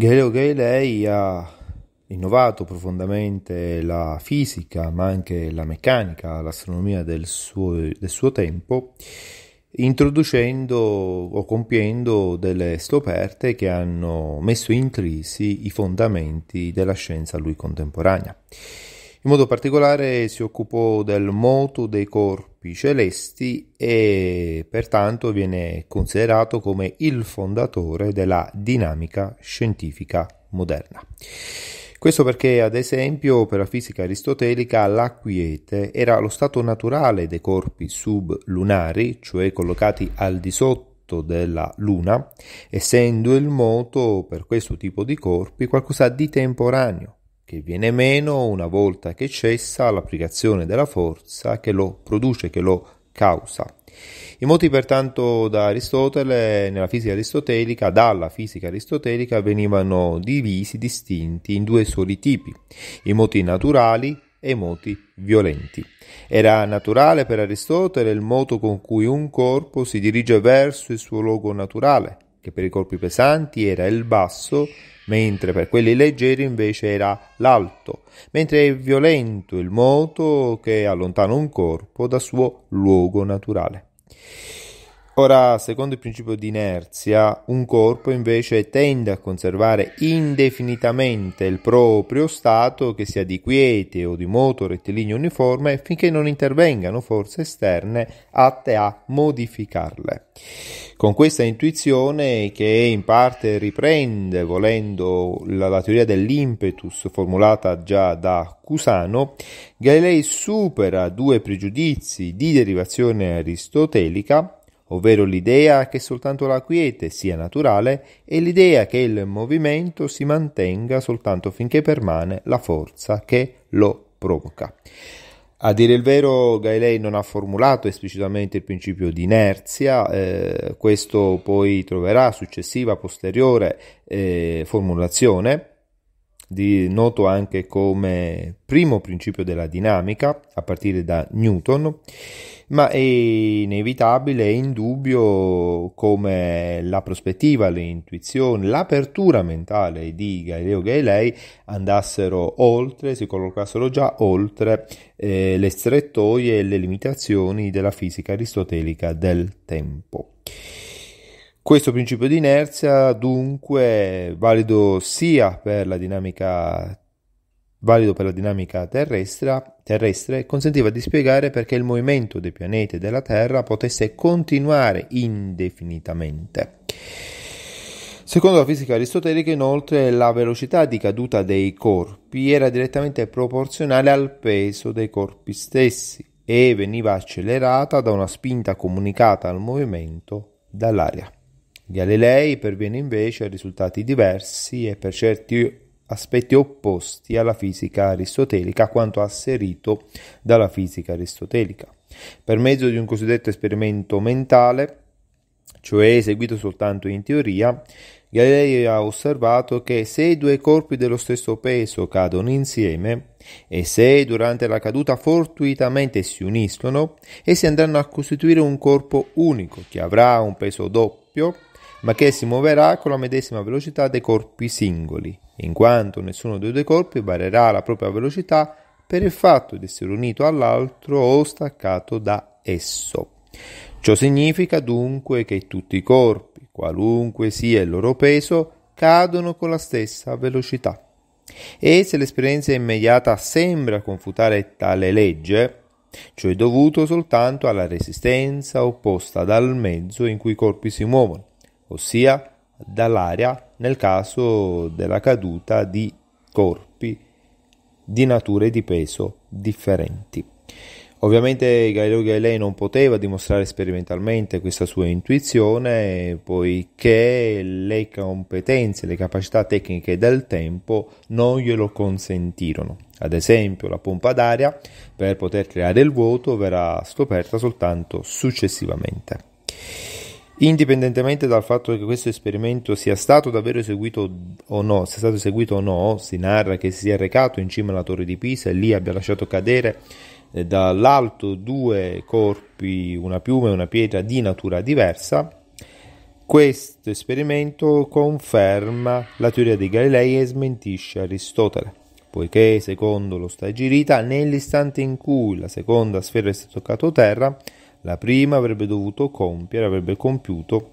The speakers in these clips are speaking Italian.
Galileo Galilei ha innovato profondamente la fisica, ma anche la meccanica, l'astronomia del suo, del suo tempo, introducendo o compiendo delle scoperte che hanno messo in crisi i fondamenti della scienza a lui contemporanea. In modo particolare si occupò del moto dei corpi celesti e pertanto viene considerato come il fondatore della dinamica scientifica moderna. Questo perché, ad esempio, per la fisica aristotelica la quiete era lo stato naturale dei corpi sublunari, cioè collocati al di sotto della Luna, essendo il moto per questo tipo di corpi qualcosa di temporaneo, che viene meno una volta che cessa l'applicazione della forza che lo produce, che lo causa. I moti pertanto da Aristotele nella fisica aristotelica, dalla fisica aristotelica venivano divisi, distinti in due soli tipi, i moti naturali e i moti violenti. Era naturale per Aristotele il moto con cui un corpo si dirige verso il suo luogo naturale, che per i corpi pesanti era il basso mentre per quelli leggeri invece era l'alto, mentre è violento il moto che allontana un corpo dal suo luogo naturale. Ora, secondo il principio di inerzia, un corpo invece tende a conservare indefinitamente il proprio stato, che sia di quiete o di moto rettilineo uniforme, finché non intervengano forze esterne atte a modificarle. Con questa intuizione, che in parte riprende, volendo, la, la teoria dell'impetus formulata già da Cusano, Galilei supera due pregiudizi di derivazione aristotelica ovvero l'idea che soltanto la quiete sia naturale e l'idea che il movimento si mantenga soltanto finché permane la forza che lo provoca. A dire il vero, Galilei non ha formulato esplicitamente il principio di inerzia, eh, questo poi troverà successiva, posteriore eh, formulazione, di, noto anche come primo principio della dinamica a partire da Newton, ma è inevitabile e indubbio come la prospettiva, le intuizioni, l'apertura mentale di Galileo Galilei andassero oltre, si collocassero già oltre eh, le strettoie e le limitazioni della fisica aristotelica del tempo. Questo principio di inerzia dunque valido sia per la dinamica valido per la dinamica terrestre, terrestre, consentiva di spiegare perché il movimento dei pianeti e della Terra potesse continuare indefinitamente. Secondo la fisica aristotelica, inoltre, la velocità di caduta dei corpi era direttamente proporzionale al peso dei corpi stessi e veniva accelerata da una spinta comunicata al movimento dall'aria. Galilei perviene invece a risultati diversi e per certi aspetti opposti alla fisica aristotelica a quanto asserito dalla fisica aristotelica. Per mezzo di un cosiddetto esperimento mentale, cioè eseguito soltanto in teoria, Galilei ha osservato che se due corpi dello stesso peso cadono insieme e se durante la caduta fortuitamente si uniscono, essi andranno a costituire un corpo unico che avrà un peso doppio ma che si muoverà con la medesima velocità dei corpi singoli, in quanto nessuno dei due corpi varierà la propria velocità per il fatto di essere unito all'altro o staccato da esso. Ciò significa dunque che tutti i corpi, qualunque sia il loro peso, cadono con la stessa velocità. E se l'esperienza immediata sembra confutare tale legge, cioè dovuto soltanto alla resistenza opposta dal mezzo in cui i corpi si muovono, ossia dall'aria nel caso della caduta di corpi di natura e di peso differenti. Ovviamente Galileo Galilei non poteva dimostrare sperimentalmente questa sua intuizione poiché le competenze, le capacità tecniche del tempo non glielo consentirono. Ad esempio la pompa d'aria per poter creare il vuoto verrà scoperta soltanto successivamente. Indipendentemente dal fatto che questo esperimento sia stato davvero eseguito o no, sia stato eseguito o no, si narra che si sia recato in cima alla torre di Pisa e lì abbia lasciato cadere eh, dall'alto due corpi, una piuma e una pietra di natura diversa, questo esperimento conferma la teoria di Galilei e smentisce Aristotele, poiché secondo lo Stagirita, nell'istante in cui la seconda sfera è stata toccata terra, la prima avrebbe dovuto compiere, avrebbe compiuto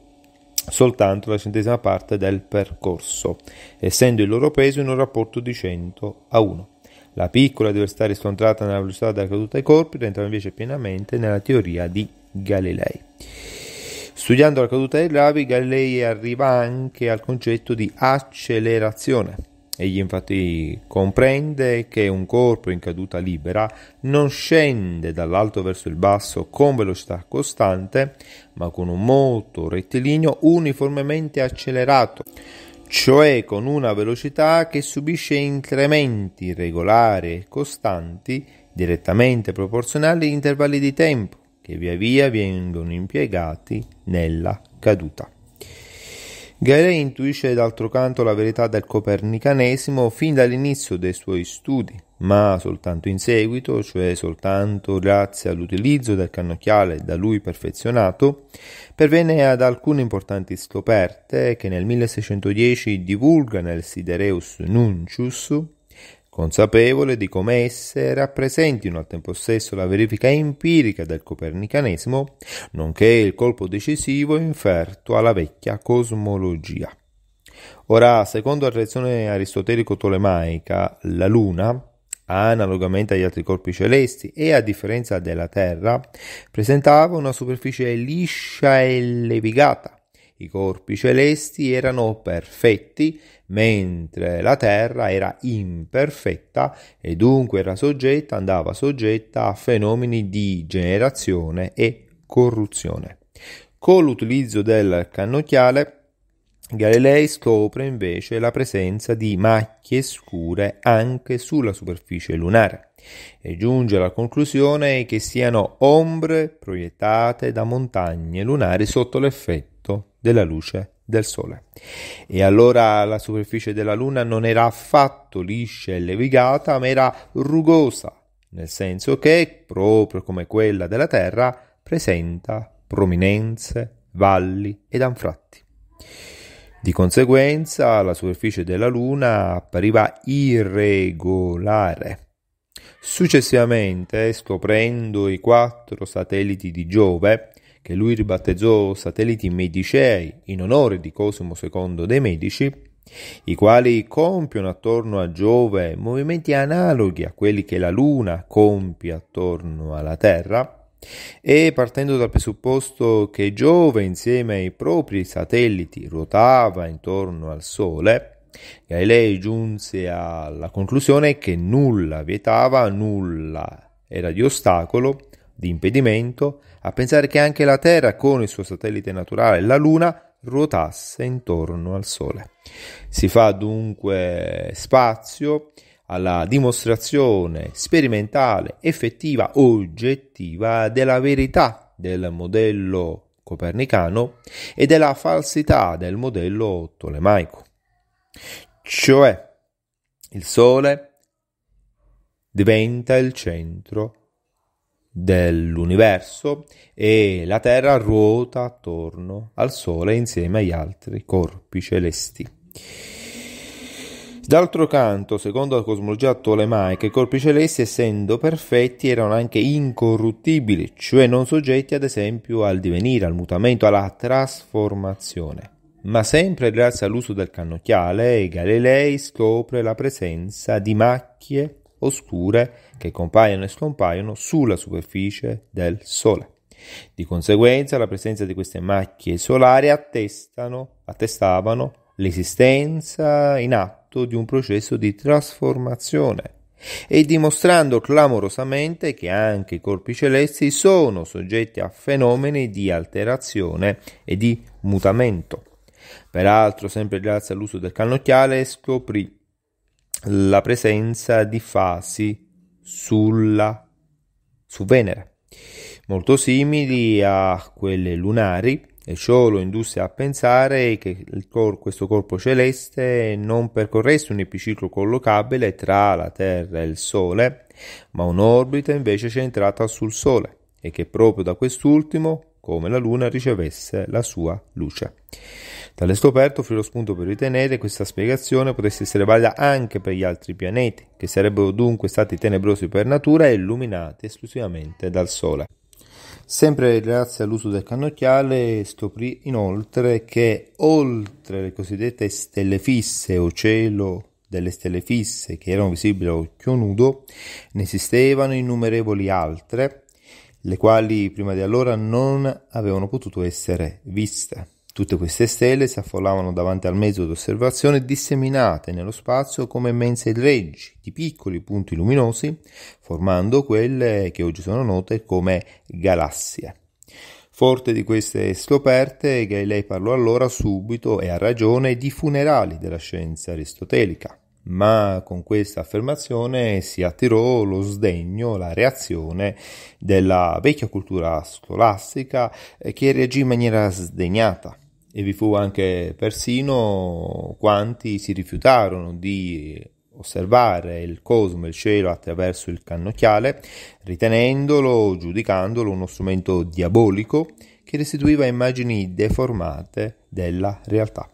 soltanto la centesima parte del percorso, essendo il loro peso in un rapporto di 100 a 1. La piccola diversità riscontrata nella velocità della caduta ai corpi, entra invece pienamente nella teoria di Galilei. Studiando la caduta dei gravi, Galilei arriva anche al concetto di accelerazione, Egli infatti comprende che un corpo in caduta libera non scende dall'alto verso il basso con velocità costante, ma con un moto rettilineo uniformemente accelerato, cioè con una velocità che subisce incrementi regolari e costanti direttamente proporzionali agli intervalli di tempo che via via vengono impiegati nella caduta. Galilei intuisce d'altro canto la verità del copernicanesimo fin dall'inizio dei suoi studi, ma soltanto in seguito, cioè soltanto grazie all'utilizzo del cannocchiale da lui perfezionato, pervenne ad alcune importanti scoperte che nel 1610 divulga nel Sidereus Nuncius consapevole di come esse rappresentino al tempo stesso la verifica empirica del copernicanesimo, nonché il colpo decisivo inferto alla vecchia cosmologia. Ora, secondo la reazione aristotelico-tolemaica, la Luna, analogamente agli altri corpi celesti e a differenza della Terra, presentava una superficie liscia e levigata, i corpi celesti erano perfetti, mentre la terra era imperfetta e dunque era soggetta, andava soggetta a fenomeni di generazione e corruzione. Con l'utilizzo del cannocchiale Galilei scopre invece la presenza di macchie scure anche sulla superficie lunare e giunge alla conclusione che siano ombre proiettate da montagne lunari sotto l'effetto della luce del Sole. E allora la superficie della Luna non era affatto liscia e levigata, ma era rugosa, nel senso che, proprio come quella della Terra, presenta prominenze, valli ed anfratti. Di conseguenza la superficie della Luna appariva irregolare. Successivamente, scoprendo i quattro satelliti di Giove, che lui ribattezzò satelliti medicei in onore di Cosimo II dei Medici, i quali compiono attorno a Giove movimenti analoghi a quelli che la Luna compie attorno alla Terra, e partendo dal presupposto che Giove insieme ai propri satelliti ruotava intorno al Sole, Galilei giunse alla conclusione che nulla vietava, nulla era di ostacolo di impedimento a pensare che anche la Terra, con il suo satellite naturale, la Luna, ruotasse intorno al Sole. Si fa dunque spazio alla dimostrazione sperimentale, effettiva, oggettiva della verità del modello copernicano e della falsità del modello tolemaico. Cioè, il Sole diventa il centro dell'universo e la Terra ruota attorno al Sole insieme agli altri corpi celesti. D'altro canto, secondo la cosmologia tolemaica, i corpi celesti, essendo perfetti, erano anche incorruttibili, cioè non soggetti ad esempio al divenire, al mutamento, alla trasformazione. Ma sempre grazie all'uso del cannocchiale, Galilei scopre la presenza di macchie oscure che compaiono e scompaiono sulla superficie del Sole. Di conseguenza la presenza di queste macchie solari attestano, attestavano l'esistenza in atto di un processo di trasformazione e dimostrando clamorosamente che anche i corpi celesti sono soggetti a fenomeni di alterazione e di mutamento. Peraltro, sempre grazie all'uso del cannocchiale, scoprì la presenza di fasi sulla, su Venere, molto simili a quelle lunari, e ciò lo indusse a pensare che cor- questo corpo celeste non percorresse un epiciclo collocabile tra la Terra e il Sole, ma un'orbita invece centrata sul Sole, e che proprio da quest'ultimo, come la Luna, ricevesse la sua luce. Tale scoperto offrì lo spunto per ritenere che questa spiegazione potesse essere valida anche per gli altri pianeti, che sarebbero dunque stati tenebrosi per natura e illuminati esclusivamente dal Sole. Sempre grazie all'uso del cannocchiale scoprì inoltre che oltre le cosiddette stelle fisse o cielo delle stelle fisse che erano visibili a occhio nudo, ne esistevano innumerevoli altre, le quali prima di allora non avevano potuto essere viste. Tutte queste stelle si affollavano davanti al mezzo d'osservazione disseminate nello spazio come immense leggi di piccoli punti luminosi, formando quelle che oggi sono note come galassie. Forte di queste scoperte, Galilei parlò allora subito e a ragione di funerali della scienza aristotelica ma con questa affermazione si attirò lo sdegno, la reazione della vecchia cultura scolastica eh, che reagì in maniera sdegnata e vi fu anche persino quanti si rifiutarono di osservare il cosmo e il cielo attraverso il cannocchiale, ritenendolo, giudicandolo uno strumento diabolico che restituiva immagini deformate della realtà.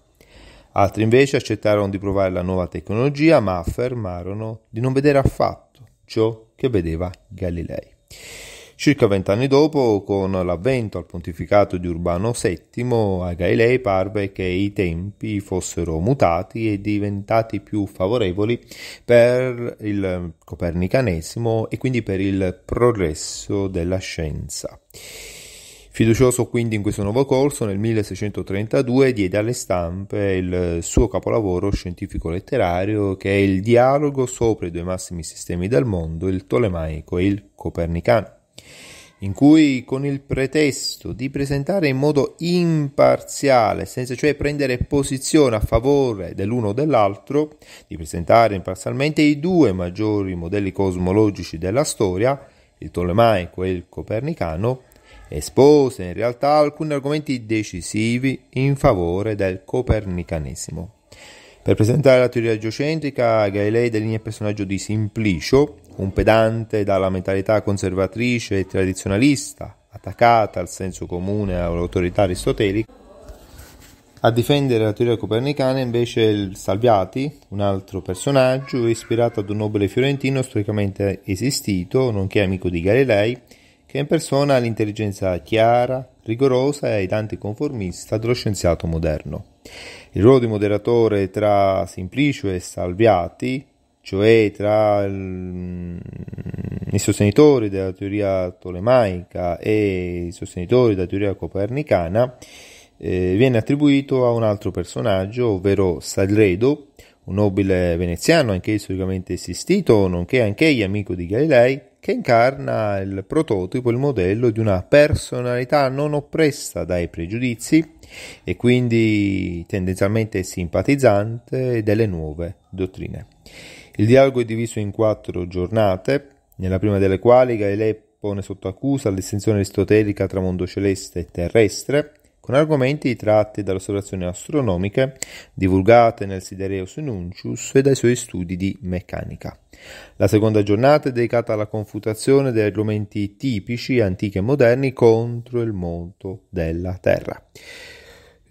Altri invece accettarono di provare la nuova tecnologia, ma affermarono di non vedere affatto ciò che vedeva Galilei. Circa vent'anni dopo, con l'avvento al pontificato di Urbano VII, a Galilei parve che i tempi fossero mutati e diventati più favorevoli per il copernicanesimo e quindi per il progresso della scienza. Fiducioso quindi in questo nuovo corso, nel 1632 diede alle stampe il suo capolavoro scientifico-letterario che è il dialogo sopra i due massimi sistemi del mondo, il tolemaico e il copernicano in cui con il pretesto di presentare in modo imparziale, senza cioè prendere posizione a favore dell'uno o dell'altro, di presentare imparzialmente i due maggiori modelli cosmologici della storia, il tolemaico e il copernicano, espose in realtà alcuni argomenti decisivi in favore del copernicanesimo. Per presentare la teoria geocentrica, Galilei delinea il personaggio di Simplicio, un pedante dalla mentalità conservatrice e tradizionalista, attaccata al senso comune e all'autorità aristotelica. A difendere la teoria copernicana invece il Salviati, un altro personaggio ispirato ad un nobile fiorentino storicamente esistito, nonché amico di Galilei, che in persona ha l'intelligenza chiara, rigorosa e anticonformista dello scienziato moderno. Il ruolo di moderatore tra Simplicio e Salviati cioè tra mm, i sostenitori della teoria tolemaica e i sostenitori della teoria copernicana, eh, viene attribuito a un altro personaggio, ovvero Salredo, un nobile veneziano, anche storicamente esistito, nonché anch'egli amico di Galilei, che incarna il prototipo, il modello di una personalità non oppressa dai pregiudizi e quindi tendenzialmente simpatizzante delle nuove dottrine. Il dialogo è diviso in quattro giornate, nella prima delle quali Galilei pone sotto accusa l'estensione aristotelica tra mondo celeste e terrestre, con argomenti tratti dalle osservazioni astronomiche divulgate nel Sidereus Nuncius e dai suoi studi di meccanica. La seconda giornata è dedicata alla confutazione degli argomenti tipici antichi e moderni contro il mondo della Terra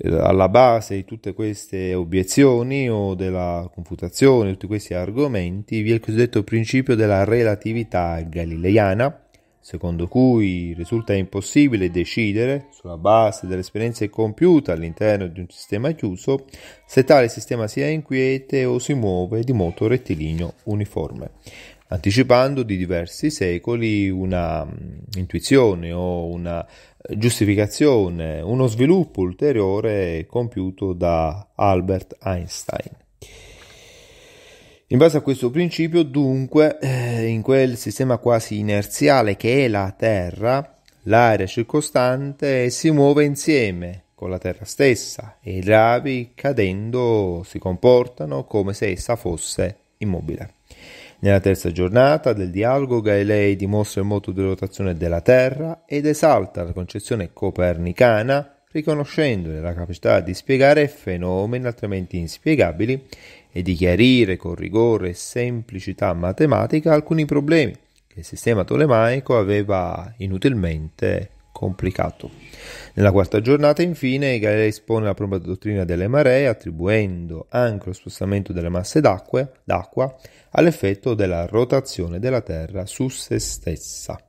alla base di tutte queste obiezioni o della confutazione, di tutti questi argomenti, vi è il cosiddetto principio della relatività galileiana, secondo cui risulta impossibile decidere, sulla base delle esperienze compiute all'interno di un sistema chiuso, se tale sistema sia inquiete o si muove di moto rettilineo uniforme anticipando di diversi secoli una mm, intuizione o una eh, giustificazione, uno sviluppo ulteriore compiuto da Albert Einstein. In base a questo principio, dunque, eh, in quel sistema quasi inerziale che è la Terra, l'aria circostante si muove insieme con la Terra stessa e i gravi cadendo si comportano come se essa fosse immobile. Nella terza giornata del dialogo Galilei dimostra il moto di rotazione della Terra ed esalta la concezione copernicana riconoscendone la capacità di spiegare fenomeni altrimenti inspiegabili e di chiarire con rigore e semplicità matematica alcuni problemi che il sistema tolemaico aveva inutilmente complicato. Nella quarta giornata, infine, Galilei espone la propria dottrina delle maree, attribuendo anche lo spostamento delle masse d'acqua, d'acqua all'effetto della rotazione della Terra su se stessa.